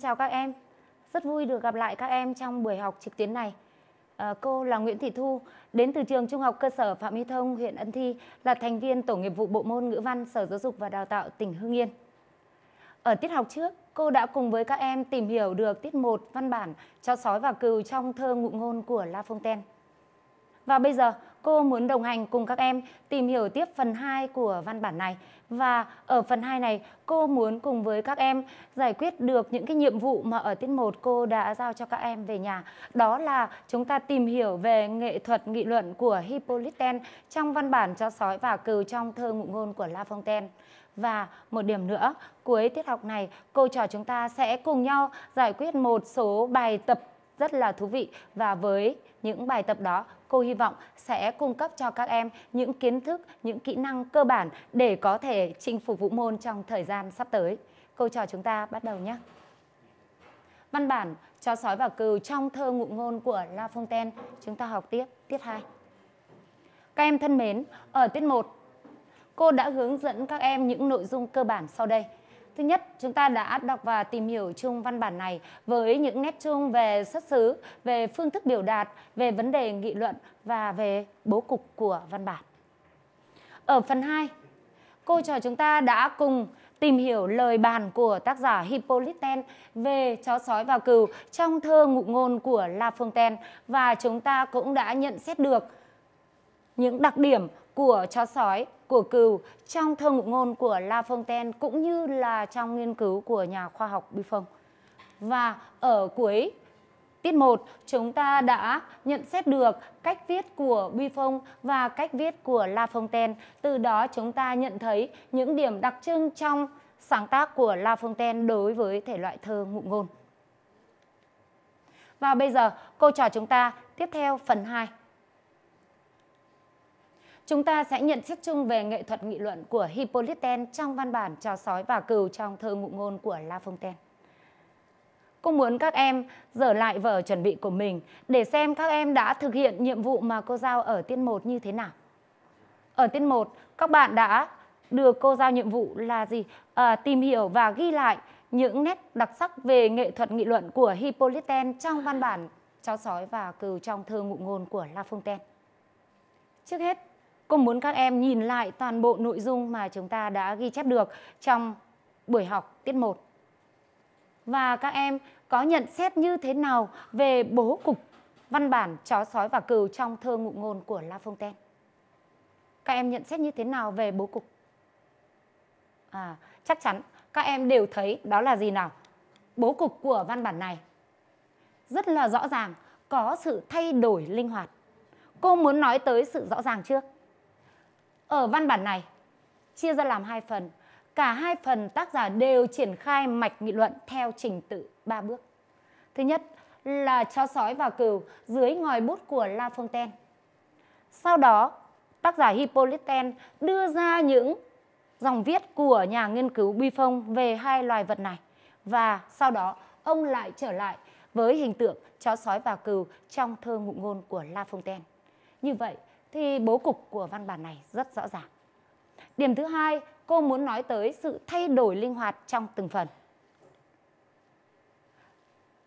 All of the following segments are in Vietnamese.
chào các em. Rất vui được gặp lại các em trong buổi học trực tuyến này. À, cô là Nguyễn Thị Thu, đến từ trường Trung học cơ sở Phạm Huy Thông, huyện Ân Thi, là thành viên tổ nghiệp vụ bộ môn ngữ văn Sở Giáo dục và Đào tạo tỉnh Hưng Yên. Ở tiết học trước, cô đã cùng với các em tìm hiểu được tiết 1 văn bản cho sói và cừu trong thơ ngụ ngôn của La Fontaine. Và bây giờ, Cô muốn đồng hành cùng các em tìm hiểu tiếp phần 2 của văn bản này và ở phần 2 này cô muốn cùng với các em giải quyết được những cái nhiệm vụ mà ở tiết 1 cô đã giao cho các em về nhà. Đó là chúng ta tìm hiểu về nghệ thuật nghị luận của Hippolyten trong văn bản cho sói và cừu trong thơ ngụ ngôn của La Fontaine. Và một điểm nữa, cuối tiết học này, cô trò chúng ta sẽ cùng nhau giải quyết một số bài tập rất là thú vị và với những bài tập đó cô hy vọng sẽ cung cấp cho các em những kiến thức, những kỹ năng cơ bản để có thể chinh phục vũ môn trong thời gian sắp tới. Câu trò chúng ta bắt đầu nhé. Văn bản cho sói và cừu trong thơ ngụ ngôn của La Fontaine. Chúng ta học tiếp, tiết 2. Các em thân mến, ở tiết 1, cô đã hướng dẫn các em những nội dung cơ bản sau đây – Thứ nhất, chúng ta đã đọc và tìm hiểu chung văn bản này với những nét chung về xuất xứ, về phương thức biểu đạt, về vấn đề nghị luận và về bố cục của văn bản. Ở phần 2, cô trò chúng ta đã cùng tìm hiểu lời bàn của tác giả Hippolyten về chó sói và cừu trong thơ ngụ ngôn của La Fontaine và chúng ta cũng đã nhận xét được những đặc điểm của chó sói, của cừu trong thơ ngụ ngôn của La Fontaine cũng như là trong nghiên cứu của nhà khoa học Buffon. Và ở cuối tiết 1, chúng ta đã nhận xét được cách viết của Buffon và cách viết của La Fontaine. Từ đó chúng ta nhận thấy những điểm đặc trưng trong sáng tác của La Fontaine đối với thể loại thơ ngụ ngôn. Và bây giờ, câu trò chúng ta tiếp theo phần 2. Chúng ta sẽ nhận xét chung về nghệ thuật nghị luận của Hippolyten trong văn bản cho sói và cừu trong thơ ngụ ngôn của La Fontaine. Cô muốn các em dở lại vở chuẩn bị của mình để xem các em đã thực hiện nhiệm vụ mà cô giao ở tiết 1 như thế nào. Ở tiết 1, các bạn đã được cô giao nhiệm vụ là gì? À, tìm hiểu và ghi lại những nét đặc sắc về nghệ thuật nghị luận của Hippolyten trong văn bản chó sói và cừu trong thơ ngụ ngôn của La Fontaine. Trước hết, Cô muốn các em nhìn lại toàn bộ nội dung mà chúng ta đã ghi chép được trong buổi học tiết 1. Và các em có nhận xét như thế nào về bố cục văn bản chó sói và cừu trong thơ ngụ ngôn của La Fontaine? Các em nhận xét như thế nào về bố cục? À, chắc chắn các em đều thấy đó là gì nào? Bố cục của văn bản này rất là rõ ràng, có sự thay đổi linh hoạt. Cô muốn nói tới sự rõ ràng trước. Ở văn bản này, chia ra làm hai phần. Cả hai phần tác giả đều triển khai mạch nghị luận theo trình tự ba bước. Thứ nhất là cho sói và cừu dưới ngòi bút của La Fontaine. Sau đó, tác giả Hippolyten đưa ra những dòng viết của nhà nghiên cứu Buffon về hai loài vật này. Và sau đó, ông lại trở lại với hình tượng chó sói và cừu trong thơ ngụ ngôn của La Fontaine. Như vậy, thì bố cục của văn bản này rất rõ ràng. Điểm thứ hai, cô muốn nói tới sự thay đổi linh hoạt trong từng phần.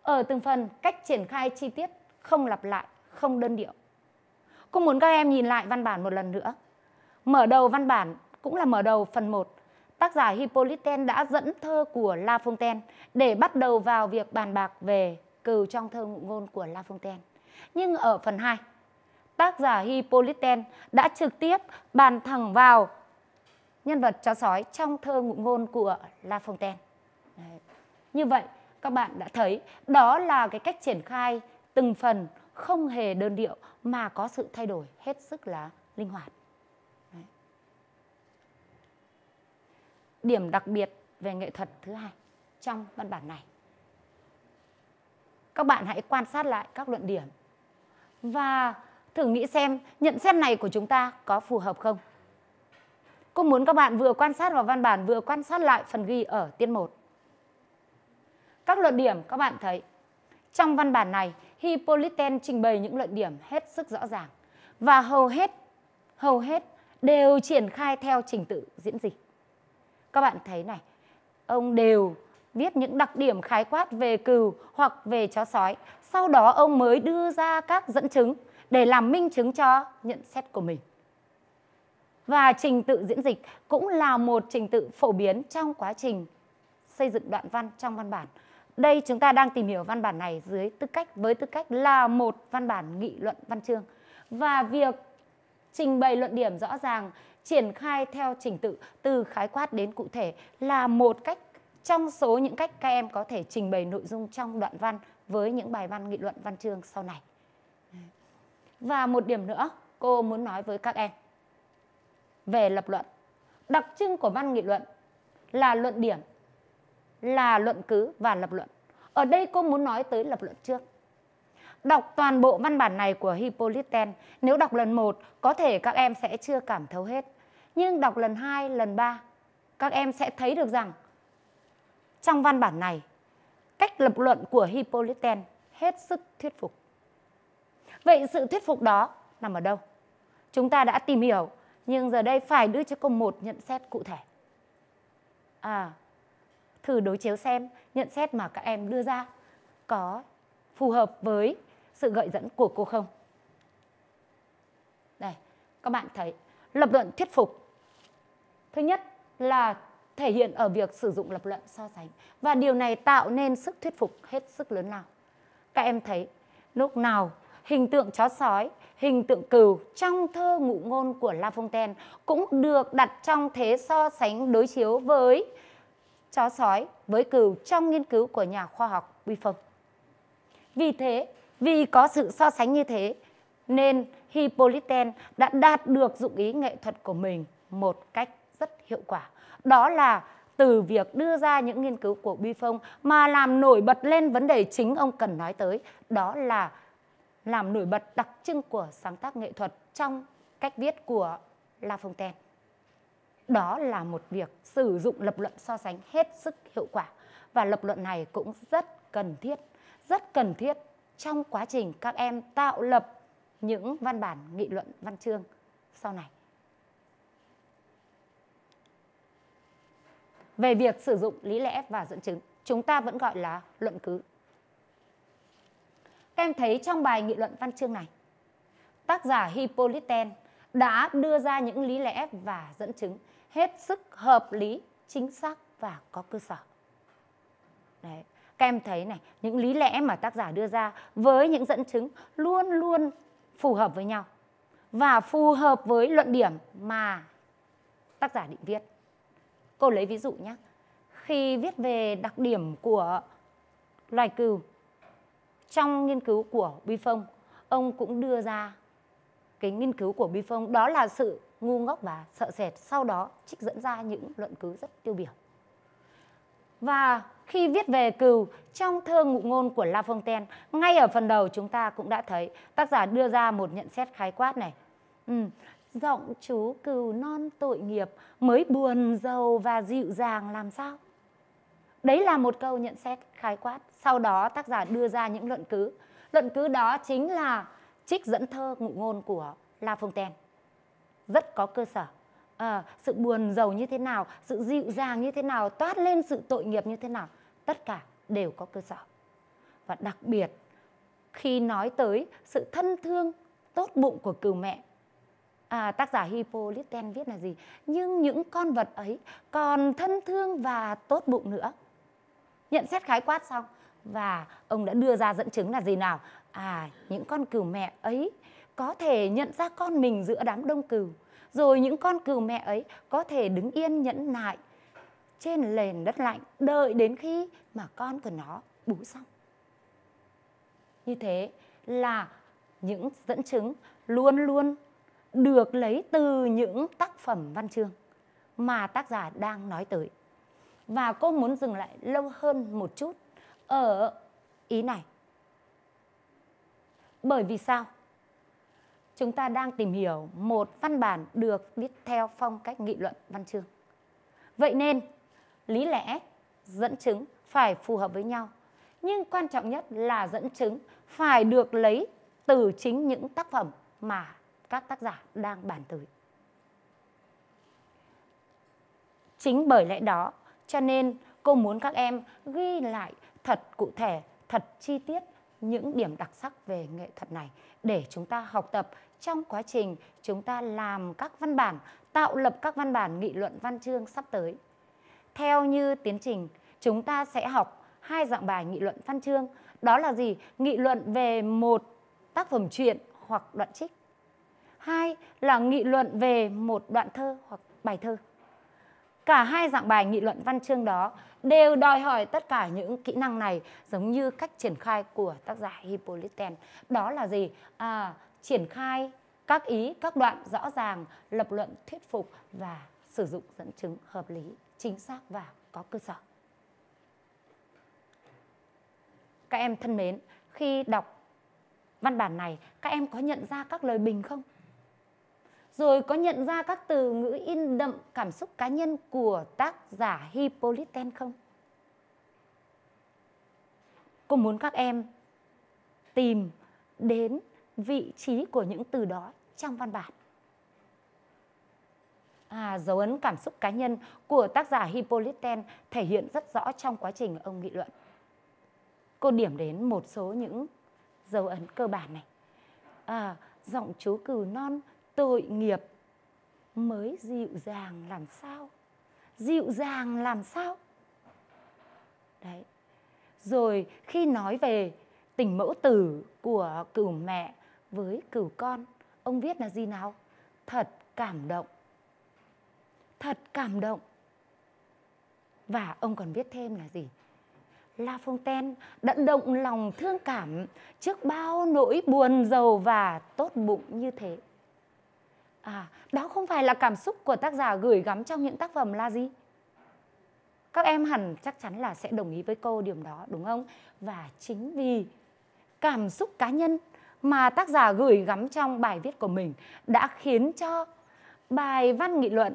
Ở từng phần, cách triển khai chi tiết không lặp lại, không đơn điệu. Cô muốn các em nhìn lại văn bản một lần nữa. Mở đầu văn bản cũng là mở đầu phần 1. Tác giả Hippolyten đã dẫn thơ của La Fontaine để bắt đầu vào việc bàn bạc về cừu trong thơ ngụ ngôn của La Fontaine. Nhưng ở phần 2, tác giả Hippolyten đã trực tiếp bàn thẳng vào nhân vật chó sói trong thơ ngụ ngôn của La Fontaine. Đấy. Như vậy, các bạn đã thấy đó là cái cách triển khai từng phần không hề đơn điệu mà có sự thay đổi hết sức là linh hoạt. Đấy. Điểm đặc biệt về nghệ thuật thứ hai trong văn bản này. Các bạn hãy quan sát lại các luận điểm và thử nghĩ xem nhận xét này của chúng ta có phù hợp không? Cô muốn các bạn vừa quan sát vào văn bản vừa quan sát lại phần ghi ở tiết 1. Các luận điểm các bạn thấy trong văn bản này Hippolyten trình bày những luận điểm hết sức rõ ràng và hầu hết hầu hết đều triển khai theo trình tự diễn dịch. Các bạn thấy này, ông đều viết những đặc điểm khái quát về cừu hoặc về chó sói, sau đó ông mới đưa ra các dẫn chứng để làm minh chứng cho nhận xét của mình. Và trình tự diễn dịch cũng là một trình tự phổ biến trong quá trình xây dựng đoạn văn trong văn bản. Đây chúng ta đang tìm hiểu văn bản này dưới tư cách với tư cách là một văn bản nghị luận văn chương. Và việc trình bày luận điểm rõ ràng, triển khai theo trình tự từ khái quát đến cụ thể là một cách trong số những cách các em có thể trình bày nội dung trong đoạn văn với những bài văn nghị luận văn chương sau này. Và một điểm nữa cô muốn nói với các em về lập luận. Đặc trưng của văn nghị luận là luận điểm, là luận cứ và lập luận. Ở đây cô muốn nói tới lập luận trước. Đọc toàn bộ văn bản này của Hippolyten, nếu đọc lần 1 có thể các em sẽ chưa cảm thấu hết. Nhưng đọc lần 2, lần 3, các em sẽ thấy được rằng trong văn bản này, cách lập luận của Hippolyten hết sức thuyết phục. Vậy sự thuyết phục đó nằm ở đâu? Chúng ta đã tìm hiểu, nhưng giờ đây phải đưa cho cô một nhận xét cụ thể. À, thử đối chiếu xem nhận xét mà các em đưa ra có phù hợp với sự gợi dẫn của cô không? Đây, các bạn thấy lập luận thuyết phục. Thứ nhất là thể hiện ở việc sử dụng lập luận so sánh và điều này tạo nên sức thuyết phục hết sức lớn nào Các em thấy lúc nào hình tượng chó sói, hình tượng cừu trong thơ ngụ ngôn của La Fontaine cũng được đặt trong thế so sánh đối chiếu với chó sói với cừu trong nghiên cứu của nhà khoa học Buffon. Vì thế, vì có sự so sánh như thế, nên Hippolyten đã đạt được dụng ý nghệ thuật của mình một cách rất hiệu quả. Đó là từ việc đưa ra những nghiên cứu của Buffon mà làm nổi bật lên vấn đề chính ông cần nói tới, đó là làm nổi bật đặc trưng của sáng tác nghệ thuật trong cách viết của La Fontaine. Đó là một việc sử dụng lập luận so sánh hết sức hiệu quả và lập luận này cũng rất cần thiết, rất cần thiết trong quá trình các em tạo lập những văn bản nghị luận văn chương sau này. Về việc sử dụng lý lẽ và dẫn chứng, chúng ta vẫn gọi là luận cứ. Các em thấy trong bài nghị luận văn chương này, tác giả Hippolyten đã đưa ra những lý lẽ và dẫn chứng hết sức hợp lý, chính xác và có cơ sở. Đấy. Các em thấy này, những lý lẽ mà tác giả đưa ra với những dẫn chứng luôn luôn phù hợp với nhau và phù hợp với luận điểm mà tác giả định viết. Cô lấy ví dụ nhé. Khi viết về đặc điểm của loài cừu trong nghiên cứu của Bifong, ông cũng đưa ra cái nghiên cứu của Bifong đó là sự ngu ngốc và sợ sệt, sau đó trích dẫn ra những luận cứ rất tiêu biểu. Và khi viết về cừu trong thơ ngụ ngôn của La Fontaine, ngay ở phần đầu chúng ta cũng đã thấy tác giả đưa ra một nhận xét khái quát này. Ừ, giọng chú cừu non tội nghiệp mới buồn giàu và dịu dàng làm sao? Đấy là một câu nhận xét khái quát. Sau đó tác giả đưa ra những luận cứ. Luận cứ đó chính là trích dẫn thơ ngụ ngôn của La Fontaine. Rất có cơ sở. À, sự buồn giàu như thế nào, sự dịu dàng như thế nào, toát lên sự tội nghiệp như thế nào. Tất cả đều có cơ sở. Và đặc biệt khi nói tới sự thân thương tốt bụng của cừu mẹ à, tác giả Hippolyten viết là gì nhưng những con vật ấy còn thân thương và tốt bụng nữa nhận xét khái quát xong và ông đã đưa ra dẫn chứng là gì nào à những con cừu mẹ ấy có thể nhận ra con mình giữa đám đông cừu rồi những con cừu mẹ ấy có thể đứng yên nhẫn nại trên nền đất lạnh đợi đến khi mà con của nó bú xong như thế là những dẫn chứng luôn luôn được lấy từ những tác phẩm văn chương mà tác giả đang nói tới và cô muốn dừng lại lâu hơn một chút ở ờ, ý này. Bởi vì sao? Chúng ta đang tìm hiểu một văn bản được viết theo phong cách nghị luận văn chương. Vậy nên, lý lẽ, dẫn chứng phải phù hợp với nhau. Nhưng quan trọng nhất là dẫn chứng phải được lấy từ chính những tác phẩm mà các tác giả đang bàn tới. Chính bởi lẽ đó cho nên cô muốn các em ghi lại thật cụ thể, thật chi tiết những điểm đặc sắc về nghệ thuật này để chúng ta học tập trong quá trình chúng ta làm các văn bản, tạo lập các văn bản nghị luận văn chương sắp tới. Theo như tiến trình, chúng ta sẽ học hai dạng bài nghị luận văn chương, đó là gì? Nghị luận về một tác phẩm truyện hoặc đoạn trích. Hai là nghị luận về một đoạn thơ hoặc bài thơ cả hai dạng bài nghị luận văn chương đó đều đòi hỏi tất cả những kỹ năng này giống như cách triển khai của tác giả Hippolyten. Đó là gì? À, triển khai các ý, các đoạn rõ ràng, lập luận thuyết phục và sử dụng dẫn chứng hợp lý, chính xác và có cơ sở. Các em thân mến, khi đọc văn bản này, các em có nhận ra các lời bình không? rồi có nhận ra các từ ngữ in đậm cảm xúc cá nhân của tác giả Hippolyten không? Cô muốn các em tìm đến vị trí của những từ đó trong văn bản. À, dấu ấn cảm xúc cá nhân của tác giả Hippolyten thể hiện rất rõ trong quá trình ông nghị luận. Cô điểm đến một số những dấu ấn cơ bản này. À, giọng chú cừu non tội nghiệp mới dịu dàng làm sao dịu dàng làm sao đấy rồi khi nói về tình mẫu tử của cửu mẹ với cửu con ông viết là gì nào thật cảm động thật cảm động và ông còn viết thêm là gì La Fontaine đã động lòng thương cảm trước bao nỗi buồn giàu và tốt bụng như thế à đó không phải là cảm xúc của tác giả gửi gắm trong những tác phẩm là gì các em hẳn chắc chắn là sẽ đồng ý với cô điểm đó đúng không và chính vì cảm xúc cá nhân mà tác giả gửi gắm trong bài viết của mình đã khiến cho bài văn nghị luận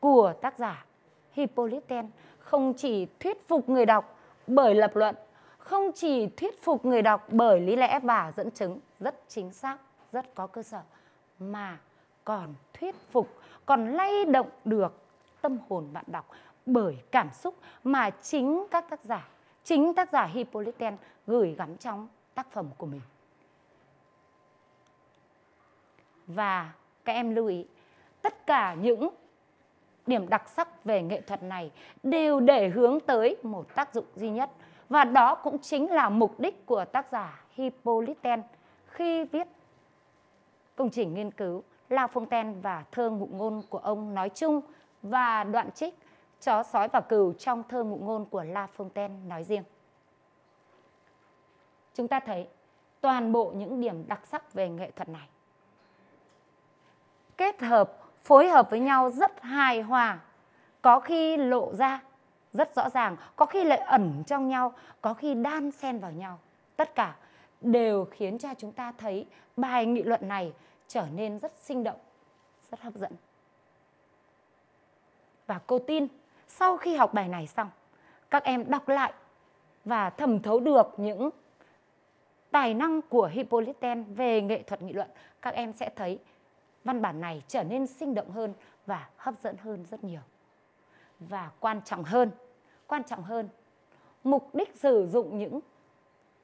của tác giả Hippolyten không chỉ thuyết phục người đọc bởi lập luận, không chỉ thuyết phục người đọc bởi lý lẽ và dẫn chứng rất chính xác, rất có cơ sở mà còn thuyết phục còn lay động được tâm hồn bạn đọc bởi cảm xúc mà chính các tác giả chính tác giả Hippolyten gửi gắm trong tác phẩm của mình và các em lưu ý tất cả những điểm đặc sắc về nghệ thuật này đều để hướng tới một tác dụng duy nhất và đó cũng chính là mục đích của tác giả Hippolyten khi viết công trình nghiên cứu La Fontaine và thơ ngụ ngôn của ông nói chung và đoạn trích Chó sói và cừu trong thơ ngụ ngôn của La Fontaine nói riêng. Chúng ta thấy toàn bộ những điểm đặc sắc về nghệ thuật này. Kết hợp, phối hợp với nhau rất hài hòa, có khi lộ ra rất rõ ràng, có khi lại ẩn trong nhau, có khi đan xen vào nhau. Tất cả đều khiến cho chúng ta thấy bài nghị luận này trở nên rất sinh động, rất hấp dẫn. Và cô tin sau khi học bài này xong, các em đọc lại và thẩm thấu được những tài năng của Hippolyten về nghệ thuật nghị luận, các em sẽ thấy văn bản này trở nên sinh động hơn và hấp dẫn hơn rất nhiều. Và quan trọng hơn, quan trọng hơn, mục đích sử dụng những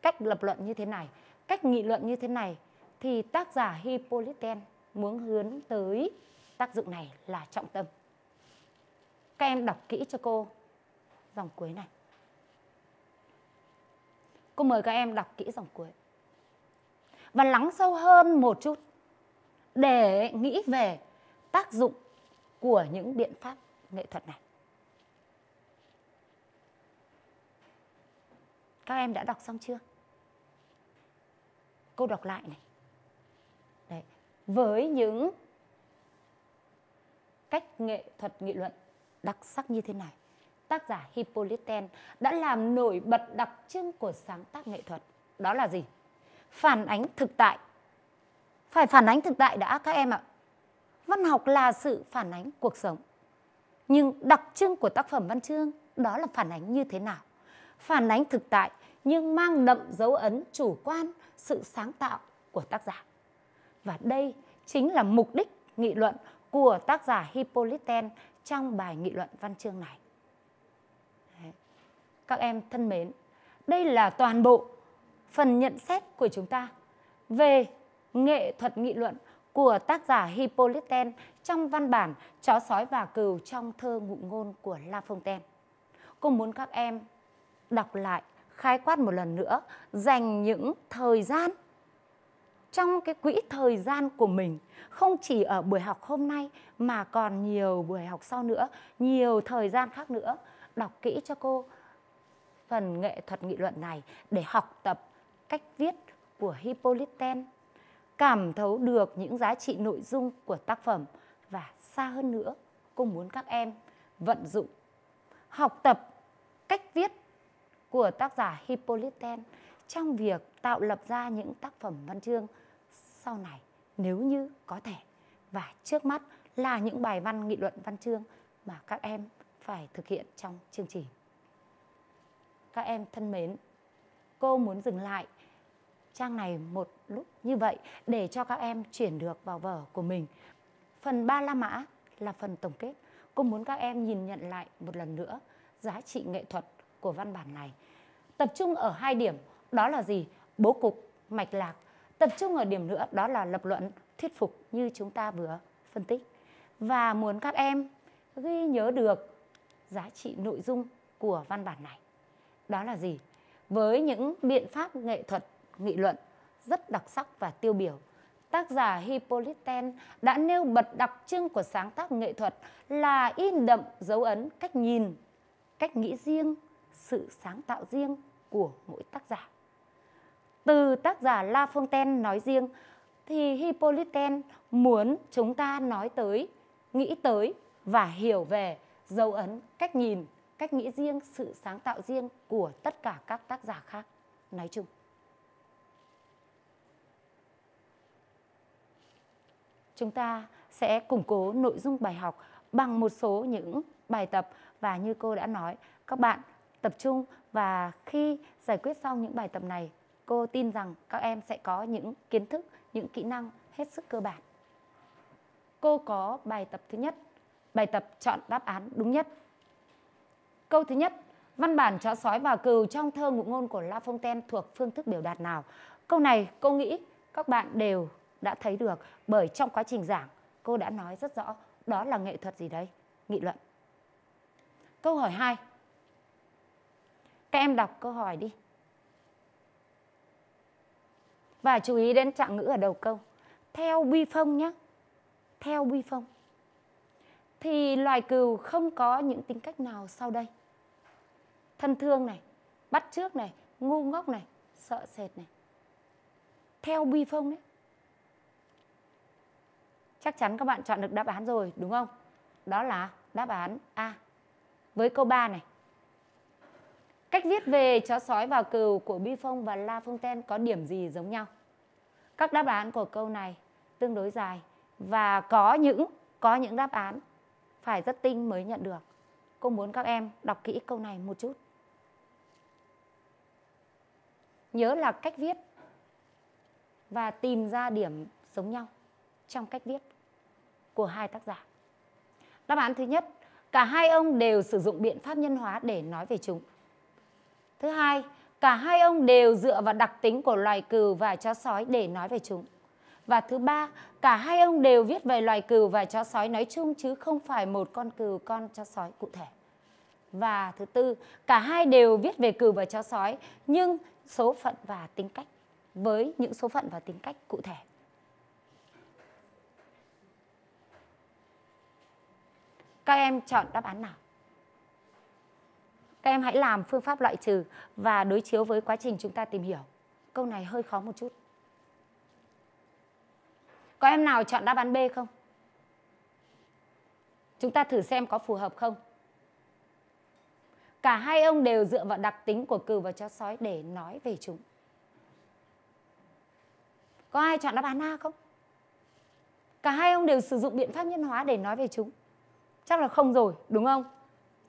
cách lập luận như thế này, cách nghị luận như thế này thì tác giả Hippolyten muốn hướng tới tác dụng này là trọng tâm. Các em đọc kỹ cho cô dòng cuối này. Cô mời các em đọc kỹ dòng cuối. Và lắng sâu hơn một chút để nghĩ về tác dụng của những biện pháp nghệ thuật này. Các em đã đọc xong chưa? Cô đọc lại này với những cách nghệ thuật nghị luận đặc sắc như thế này. Tác giả Hippolyten đã làm nổi bật đặc trưng của sáng tác nghệ thuật. Đó là gì? Phản ánh thực tại. Phải phản ánh thực tại đã các em ạ. Văn học là sự phản ánh cuộc sống. Nhưng đặc trưng của tác phẩm văn chương đó là phản ánh như thế nào? Phản ánh thực tại nhưng mang đậm dấu ấn chủ quan, sự sáng tạo của tác giả. Và đây chính là mục đích nghị luận của tác giả Hippolyten trong bài nghị luận văn chương này. Các em thân mến, đây là toàn bộ phần nhận xét của chúng ta về nghệ thuật nghị luận của tác giả Hippolyten trong văn bản Chó sói và cừu trong thơ ngụ ngôn của La Fontaine. Cô muốn các em đọc lại khái quát một lần nữa, dành những thời gian trong cái quỹ thời gian của mình không chỉ ở buổi học hôm nay mà còn nhiều buổi học sau nữa nhiều thời gian khác nữa đọc kỹ cho cô phần nghệ thuật nghị luận này để học tập cách viết của Hippolyten cảm thấu được những giá trị nội dung của tác phẩm và xa hơn nữa cô muốn các em vận dụng học tập cách viết của tác giả Hippolyten trong việc tạo lập ra những tác phẩm văn chương sau này nếu như có thể và trước mắt là những bài văn nghị luận văn chương mà các em phải thực hiện trong chương trình. Các em thân mến, cô muốn dừng lại trang này một lúc như vậy để cho các em chuyển được vào vở của mình. Phần ba La Mã là phần tổng kết. Cô muốn các em nhìn nhận lại một lần nữa giá trị nghệ thuật của văn bản này. Tập trung ở hai điểm đó là gì bố cục mạch lạc tập trung ở điểm nữa đó là lập luận thuyết phục như chúng ta vừa phân tích và muốn các em ghi nhớ được giá trị nội dung của văn bản này đó là gì với những biện pháp nghệ thuật nghị luận rất đặc sắc và tiêu biểu tác giả Hippolyten đã nêu bật đặc trưng của sáng tác nghệ thuật là in đậm dấu ấn cách nhìn, cách nghĩ riêng, sự sáng tạo riêng của mỗi tác giả từ tác giả La Fontaine nói riêng thì Hippolyten muốn chúng ta nói tới, nghĩ tới và hiểu về dấu ấn cách nhìn, cách nghĩ riêng, sự sáng tạo riêng của tất cả các tác giả khác nói chung. Chúng ta sẽ củng cố nội dung bài học bằng một số những bài tập và như cô đã nói, các bạn tập trung và khi giải quyết xong những bài tập này cô tin rằng các em sẽ có những kiến thức, những kỹ năng hết sức cơ bản. Cô có bài tập thứ nhất, bài tập chọn đáp án đúng nhất. Câu thứ nhất, văn bản chó sói và cừu trong thơ ngụ ngôn của La Fontaine thuộc phương thức biểu đạt nào? Câu này cô nghĩ các bạn đều đã thấy được bởi trong quá trình giảng cô đã nói rất rõ đó là nghệ thuật gì đấy, nghị luận. Câu hỏi 2. Các em đọc câu hỏi đi và chú ý đến trạng ngữ ở đầu câu theo bi phong nhé theo bi phong thì loài cừu không có những tính cách nào sau đây thân thương này bắt trước này ngu ngốc này sợ sệt này theo bi phong đấy chắc chắn các bạn chọn được đáp án rồi đúng không đó là đáp án a với câu 3 này Cách viết về chó sói và cừu của Bi Phong và La Phong Ten có điểm gì giống nhau? Các đáp án của câu này tương đối dài và có những có những đáp án phải rất tinh mới nhận được. Cô muốn các em đọc kỹ câu này một chút. Nhớ là cách viết và tìm ra điểm giống nhau trong cách viết của hai tác giả. Đáp án thứ nhất, cả hai ông đều sử dụng biện pháp nhân hóa để nói về chúng. Thứ hai, cả hai ông đều dựa vào đặc tính của loài cừu và chó sói để nói về chúng. Và thứ ba, cả hai ông đều viết về loài cừu và chó sói nói chung chứ không phải một con cừu con chó sói cụ thể. Và thứ tư, cả hai đều viết về cừu và chó sói nhưng số phận và tính cách với những số phận và tính cách cụ thể. Các em chọn đáp án nào? Các em hãy làm phương pháp loại trừ và đối chiếu với quá trình chúng ta tìm hiểu. Câu này hơi khó một chút. Có em nào chọn đáp án B không? Chúng ta thử xem có phù hợp không? Cả hai ông đều dựa vào đặc tính của cừu và chó sói để nói về chúng. Có ai chọn đáp án A không? Cả hai ông đều sử dụng biện pháp nhân hóa để nói về chúng. Chắc là không rồi, đúng không?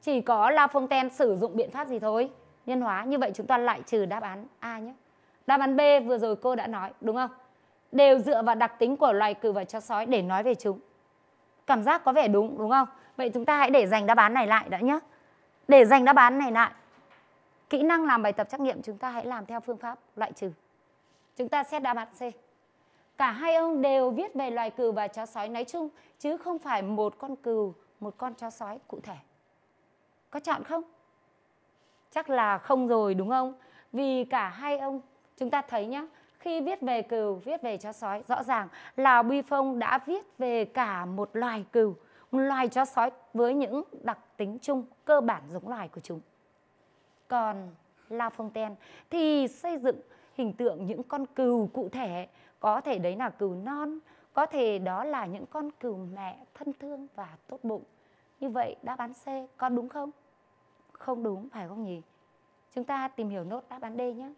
chỉ có La Fontaine sử dụng biện pháp gì thôi nhân hóa như vậy chúng ta lại trừ đáp án A nhé đáp án B vừa rồi cô đã nói đúng không đều dựa vào đặc tính của loài cừu và chó sói để nói về chúng cảm giác có vẻ đúng đúng không vậy chúng ta hãy để dành đáp án này lại đã nhé để dành đáp án này lại kỹ năng làm bài tập trắc nghiệm chúng ta hãy làm theo phương pháp loại trừ chúng ta xét đáp án C cả hai ông đều viết về loài cừu và chó sói nói chung chứ không phải một con cừu một con chó sói cụ thể có chọn không chắc là không rồi đúng không vì cả hai ông chúng ta thấy nhá khi viết về cừu viết về chó sói rõ ràng là bi phong đã viết về cả một loài cừu một loài chó sói với những đặc tính chung cơ bản giống loài của chúng còn La Fontaine thì xây dựng hình tượng những con cừu cụ thể có thể đấy là cừu non có thể đó là những con cừu mẹ thân thương và tốt bụng như vậy đáp án C con đúng không không đúng phải không nhỉ? Chúng ta tìm hiểu nốt đáp án D nhé.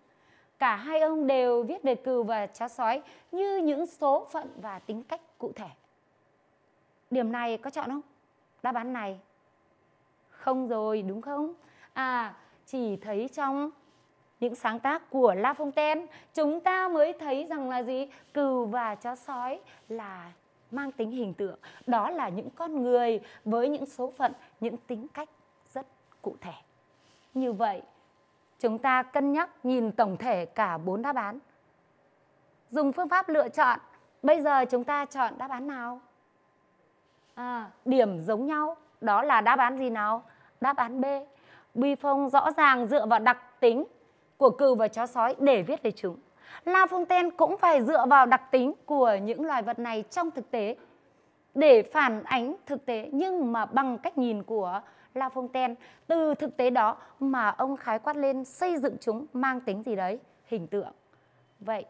Cả hai ông đều viết về cừu và chó sói như những số phận và tính cách cụ thể. Điểm này có chọn không? Đáp án này không rồi đúng không? À chỉ thấy trong những sáng tác của La Fontaine chúng ta mới thấy rằng là gì? Cừu và chó sói là mang tính hình tượng đó là những con người với những số phận những tính cách cụ thể. Như vậy, chúng ta cân nhắc nhìn tổng thể cả bốn đáp án. Dùng phương pháp lựa chọn, bây giờ chúng ta chọn đáp án nào? À, điểm giống nhau, đó là đáp án gì nào? Đáp án B. Bi Phong rõ ràng dựa vào đặc tính của cừu và chó sói để viết về chúng. La Fontaine cũng phải dựa vào đặc tính của những loài vật này trong thực tế để phản ánh thực tế nhưng mà bằng cách nhìn của La Fontaine. Từ thực tế đó mà ông khái quát lên xây dựng chúng mang tính gì đấy, hình tượng. Vậy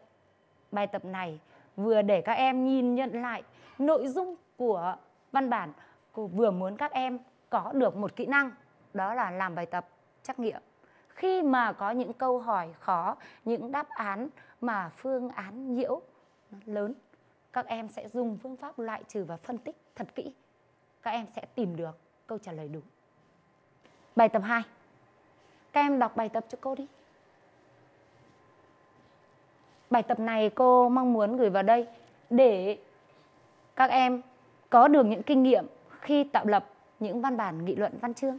bài tập này vừa để các em nhìn nhận lại nội dung của văn bản vừa muốn các em có được một kỹ năng đó là làm bài tập trắc nghiệm khi mà có những câu hỏi khó những đáp án mà phương án nhiễu lớn các em sẽ dùng phương pháp loại trừ và phân tích thật kỹ các em sẽ tìm được câu trả lời đúng Bài tập 2 Các em đọc bài tập cho cô đi Bài tập này cô mong muốn gửi vào đây để các em có được những kinh nghiệm khi tạo lập những văn bản nghị luận văn chương.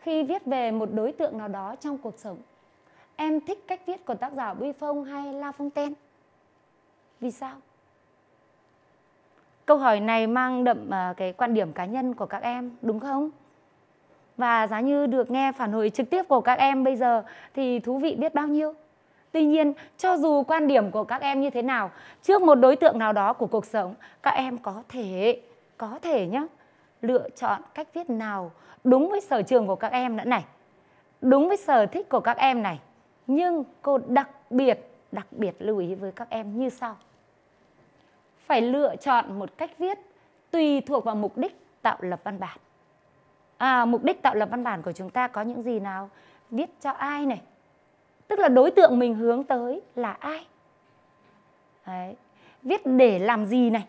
Khi viết về một đối tượng nào đó trong cuộc sống, em thích cách viết của tác giả Phong hay La Phong Ten. Vì sao? Câu hỏi này mang đậm à, cái quan điểm cá nhân của các em, đúng không? và giá như được nghe phản hồi trực tiếp của các em bây giờ thì thú vị biết bao nhiêu Tuy nhiên, cho dù quan điểm của các em như thế nào, trước một đối tượng nào đó của cuộc sống, các em có thể, có thể nhé, lựa chọn cách viết nào đúng với sở trường của các em nữa này, đúng với sở thích của các em này. Nhưng cô đặc biệt, đặc biệt lưu ý với các em như sau. Phải lựa chọn một cách viết tùy thuộc vào mục đích tạo lập văn bản à, mục đích tạo lập văn bản của chúng ta có những gì nào viết cho ai này tức là đối tượng mình hướng tới là ai Đấy. viết để làm gì này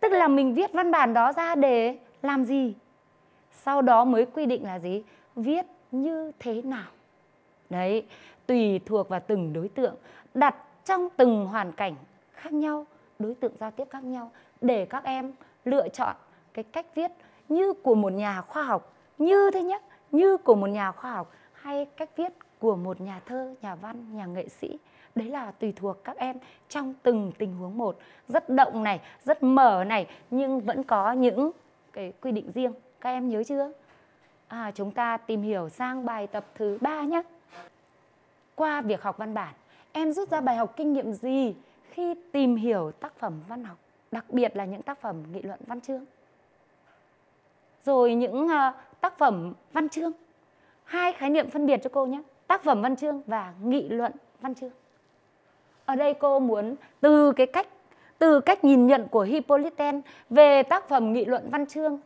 tức là mình viết văn bản đó ra để làm gì sau đó mới quy định là gì viết như thế nào đấy tùy thuộc vào từng đối tượng đặt trong từng hoàn cảnh khác nhau đối tượng giao tiếp khác nhau để các em lựa chọn cái cách viết như của một nhà khoa học như thế nhé như của một nhà khoa học hay cách viết của một nhà thơ nhà văn nhà nghệ sĩ đấy là tùy thuộc các em trong từng tình huống một rất động này rất mở này nhưng vẫn có những cái quy định riêng các em nhớ chưa à, chúng ta tìm hiểu sang bài tập thứ ba nhé qua việc học văn bản em rút ra bài học kinh nghiệm gì khi tìm hiểu tác phẩm văn học đặc biệt là những tác phẩm nghị luận văn chương rồi những ờ, tác phẩm văn chương hai khái niệm phân biệt cho cô nhé tác phẩm văn chương và nghị luận văn chương ở đây cô muốn từ cái cách từ cách nhìn nhận của Hippolyten về tác phẩm nghị luận văn chương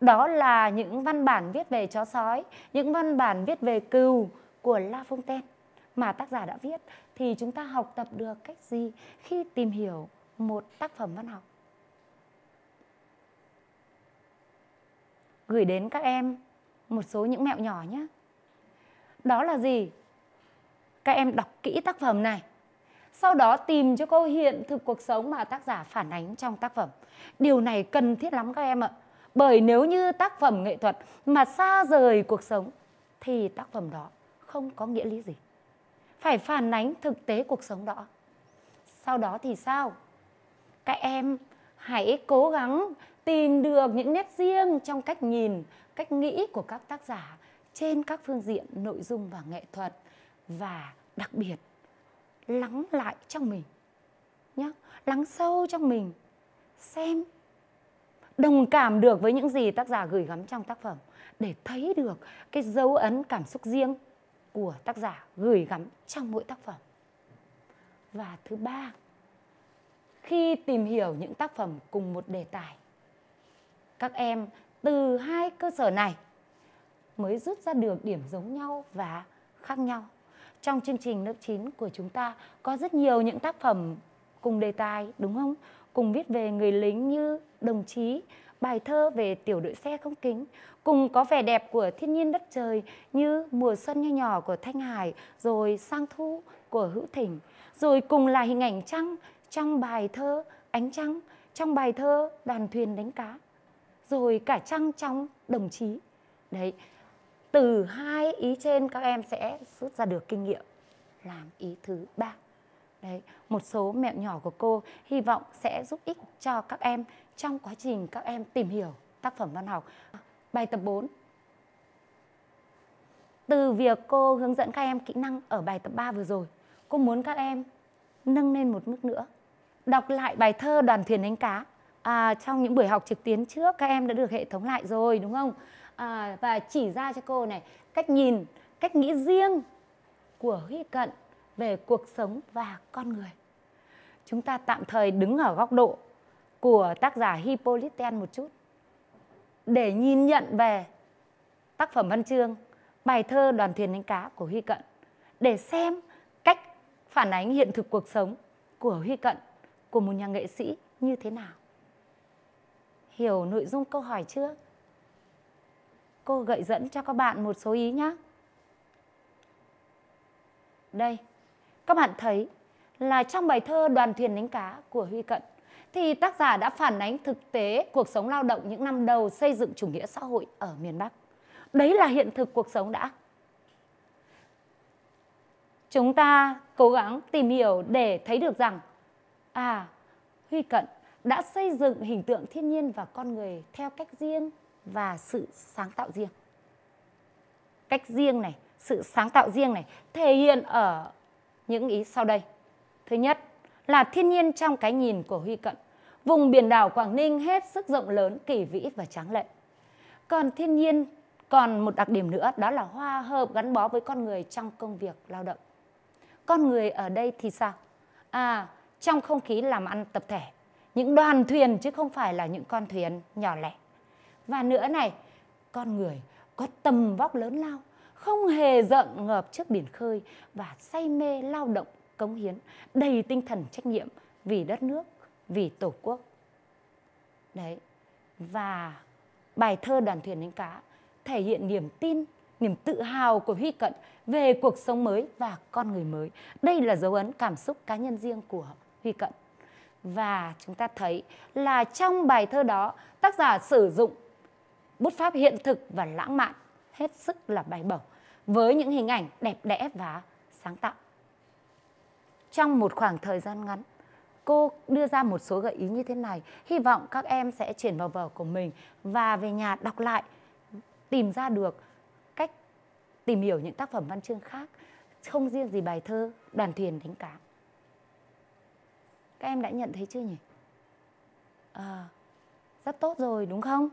đó là những văn bản viết về chó sói những văn bản viết về cừu của La Fontaine mà tác giả đã viết thì chúng ta học tập được cách gì khi tìm hiểu một tác phẩm văn học gửi đến các em một số những mẹo nhỏ nhé. Đó là gì? Các em đọc kỹ tác phẩm này, sau đó tìm cho câu hiện thực cuộc sống mà tác giả phản ánh trong tác phẩm. Điều này cần thiết lắm các em ạ. Bởi nếu như tác phẩm nghệ thuật mà xa rời cuộc sống thì tác phẩm đó không có nghĩa lý gì. Phải phản ánh thực tế cuộc sống đó. Sau đó thì sao? Các em hãy cố gắng tìm được những nét riêng trong cách nhìn cách nghĩ của các tác giả trên các phương diện nội dung và nghệ thuật và đặc biệt lắng lại trong mình nhé lắng sâu trong mình xem đồng cảm được với những gì tác giả gửi gắm trong tác phẩm để thấy được cái dấu ấn cảm xúc riêng của tác giả gửi gắm trong mỗi tác phẩm và thứ ba khi tìm hiểu những tác phẩm cùng một đề tài các em từ hai cơ sở này mới rút ra được điểm giống nhau và khác nhau. Trong chương trình lớp 9 của chúng ta có rất nhiều những tác phẩm cùng đề tài đúng không? Cùng viết về người lính như đồng chí, bài thơ về tiểu đội xe không kính, cùng có vẻ đẹp của thiên nhiên đất trời như mùa xuân nho nhỏ của Thanh Hải, rồi sang thu của Hữu Thỉnh, rồi cùng là hình ảnh trăng trong bài thơ Ánh Trăng, trong bài thơ Đoàn thuyền đánh cá rồi cả trăng trong đồng chí đấy từ hai ý trên các em sẽ rút ra được kinh nghiệm làm ý thứ ba đấy một số mẹo nhỏ của cô hy vọng sẽ giúp ích cho các em trong quá trình các em tìm hiểu tác phẩm văn học bài tập 4 từ việc cô hướng dẫn các em kỹ năng ở bài tập 3 vừa rồi cô muốn các em nâng lên một mức nữa đọc lại bài thơ đoàn thuyền đánh cá à, trong những buổi học trực tuyến trước các em đã được hệ thống lại rồi đúng không à, và chỉ ra cho cô này cách nhìn cách nghĩ riêng của huy cận về cuộc sống và con người chúng ta tạm thời đứng ở góc độ của tác giả Hippolyten một chút để nhìn nhận về tác phẩm văn chương bài thơ đoàn thuyền đánh cá của Huy Cận để xem cách phản ánh hiện thực cuộc sống của Huy Cận của một nhà nghệ sĩ như thế nào hiểu nội dung câu hỏi chưa? Cô gợi dẫn cho các bạn một số ý nhé. Đây, các bạn thấy là trong bài thơ Đoàn thuyền đánh cá của Huy Cận thì tác giả đã phản ánh thực tế cuộc sống lao động những năm đầu xây dựng chủ nghĩa xã hội ở miền Bắc. Đấy là hiện thực cuộc sống đã. Chúng ta cố gắng tìm hiểu để thấy được rằng à Huy Cận đã xây dựng hình tượng thiên nhiên và con người theo cách riêng và sự sáng tạo riêng. Cách riêng này, sự sáng tạo riêng này thể hiện ở những ý sau đây. Thứ nhất là thiên nhiên trong cái nhìn của Huy Cận. Vùng biển đảo Quảng Ninh hết sức rộng lớn, kỳ vĩ và tráng lệ. Còn thiên nhiên, còn một đặc điểm nữa đó là hoa hợp gắn bó với con người trong công việc lao động. Con người ở đây thì sao? À, trong không khí làm ăn tập thể những đoàn thuyền chứ không phải là những con thuyền nhỏ lẻ và nữa này con người có tầm vóc lớn lao không hề rợn ngợp trước biển khơi và say mê lao động cống hiến đầy tinh thần trách nhiệm vì đất nước vì tổ quốc đấy và bài thơ đoàn thuyền đánh cá thể hiện niềm tin niềm tự hào của huy cận về cuộc sống mới và con người mới đây là dấu ấn cảm xúc cá nhân riêng của huy cận và chúng ta thấy là trong bài thơ đó tác giả sử dụng bút pháp hiện thực và lãng mạn hết sức là bài bổng với những hình ảnh đẹp đẽ và sáng tạo. Trong một khoảng thời gian ngắn, cô đưa ra một số gợi ý như thế này, hy vọng các em sẽ chuyển vào vở của mình và về nhà đọc lại tìm ra được cách tìm hiểu những tác phẩm văn chương khác, không riêng gì bài thơ Đoàn thuyền đánh cá các em đã nhận thấy chưa nhỉ à, rất tốt rồi đúng không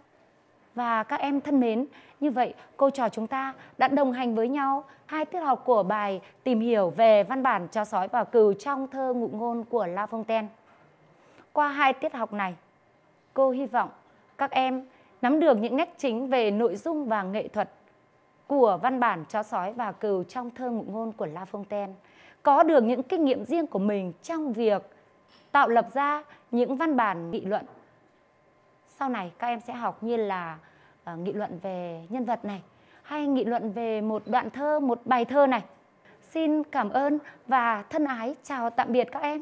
và các em thân mến như vậy cô trò chúng ta đã đồng hành với nhau hai tiết học của bài tìm hiểu về văn bản cho sói và cừu trong thơ ngụ ngôn của La Fontaine qua hai tiết học này cô hy vọng các em nắm được những nét chính về nội dung và nghệ thuật của văn bản chó sói và cừu trong thơ ngụ ngôn của La Fontaine, có được những kinh nghiệm riêng của mình trong việc tạo lập ra những văn bản nghị luận sau này các em sẽ học như là uh, nghị luận về nhân vật này hay nghị luận về một đoạn thơ một bài thơ này xin cảm ơn và thân ái chào tạm biệt các em